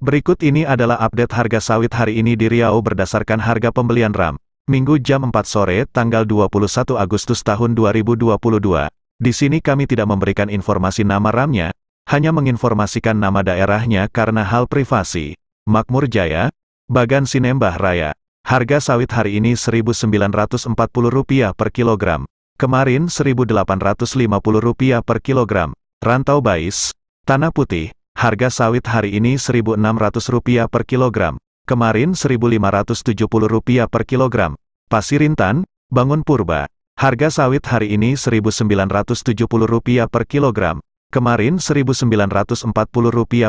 Berikut ini adalah update harga sawit hari ini di Riau berdasarkan harga pembelian RAM. Minggu jam 4 sore, tanggal 21 Agustus tahun 2022. Di sini kami tidak memberikan informasi nama RAM-nya, hanya menginformasikan nama daerahnya karena hal privasi. Makmur Jaya, Bagan Sinembah Raya. Harga sawit hari ini Rp1.940 per kilogram, kemarin Rp1.850 per kilogram. Rantau Bais, Tanah Putih, harga sawit hari ini Rp1.600 per kilogram, kemarin Rp1.570 per kilogram. Pasirintan, Bangun Purba, harga sawit hari ini Rp1.970 per kilogram, kemarin Rp1.940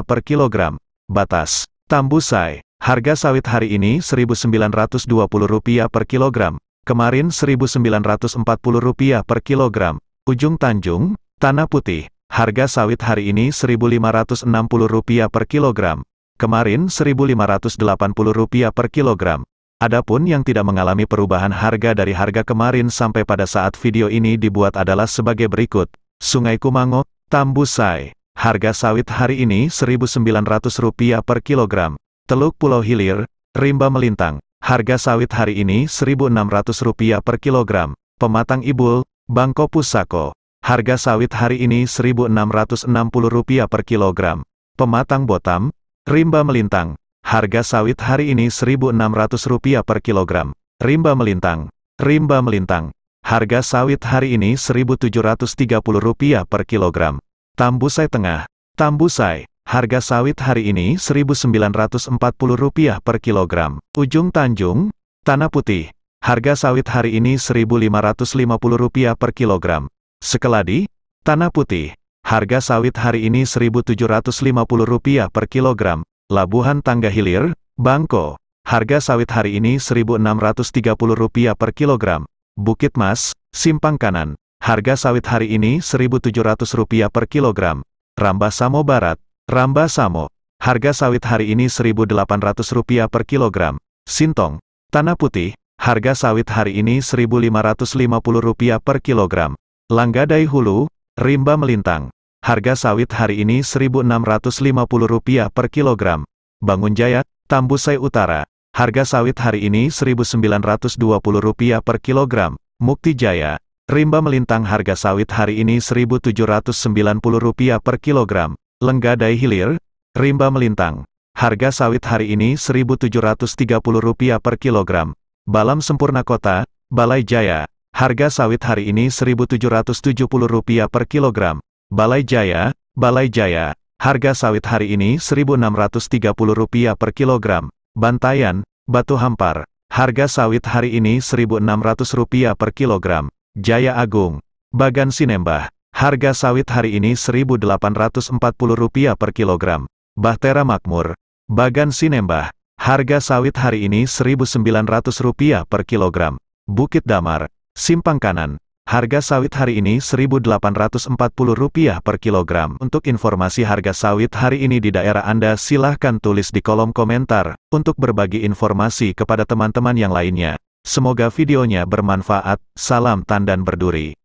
per kilogram. Batas, Tambusai, Harga sawit hari ini Rp1.920 per kilogram, kemarin Rp1.940 per kilogram. Ujung Tanjung, Tanah Putih, harga sawit hari ini Rp1.560 per kilogram, kemarin Rp1.580 per kilogram. Adapun yang tidak mengalami perubahan harga dari harga kemarin sampai pada saat video ini dibuat adalah sebagai berikut. Sungai Kumango, Tambusai, harga sawit hari ini Rp1.900 per kilogram Teluk Pulau Hilir, rimba melintang. Harga sawit hari ini Rp1.600 per kilogram. Pematang ibul, bangko pusako. Harga sawit hari ini Rp1.660 per kilogram. Pematang botam, rimba melintang. Harga sawit hari ini Rp1.600 per kilogram. Rimba melintang. Rimba melintang. Harga sawit hari ini Rp1.730 per kilogram. Tambusai Tengah. Tambusai. Harga sawit hari ini Rp1.940 per kilogram. Ujung Tanjung, Tanah Putih. Harga sawit hari ini Rp1.550 per kilogram. Sekeladi, Tanah Putih. Harga sawit hari ini Rp1.750 per kilogram. Labuhan Tangga Hilir, Bangko. Harga sawit hari ini Rp1.630 per kilogram. Bukit Mas, Simpang Kanan. Harga sawit hari ini Rp1.700 per kilogram. Rambah Samo Barat, Ramba Samo, harga sawit hari ini Rp1.800 per kilogram. Sintong, tanah putih, harga sawit hari ini Rp1.550 per kilogram. Langgadai hulu, rimba melintang, harga sawit hari ini Rp1.650 per kilogram. Bangun Jaya, Tambusai Utara, harga sawit hari ini Rp1.920 per kilogram. Mukti Jaya, rimba melintang harga sawit hari ini Rp1.790 per kilogram. Lenggadai hilir, rimba melintang. Harga sawit hari ini Rp1.730 per kilogram. Balam sempurna kota, Balai Jaya. Harga sawit hari ini Rp1.770 per kilogram. Balai Jaya, Balai Jaya. Harga sawit hari ini Rp1.630 per kilogram. Bantayan, Batu Hampar. Harga sawit hari ini Rp1.600 per kilogram. Jaya Agung, Bagan Sinembah. Harga sawit hari ini Rp1.840 per kilogram. Bahtera Makmur, Bagan Sinembah, harga sawit hari ini Rp1.900 per kilogram. Bukit Damar, Simpang Kanan, harga sawit hari ini Rp1.840 per kilogram. Untuk informasi harga sawit hari ini di daerah Anda silahkan tulis di kolom komentar, untuk berbagi informasi kepada teman-teman yang lainnya. Semoga videonya bermanfaat, salam tandan berduri.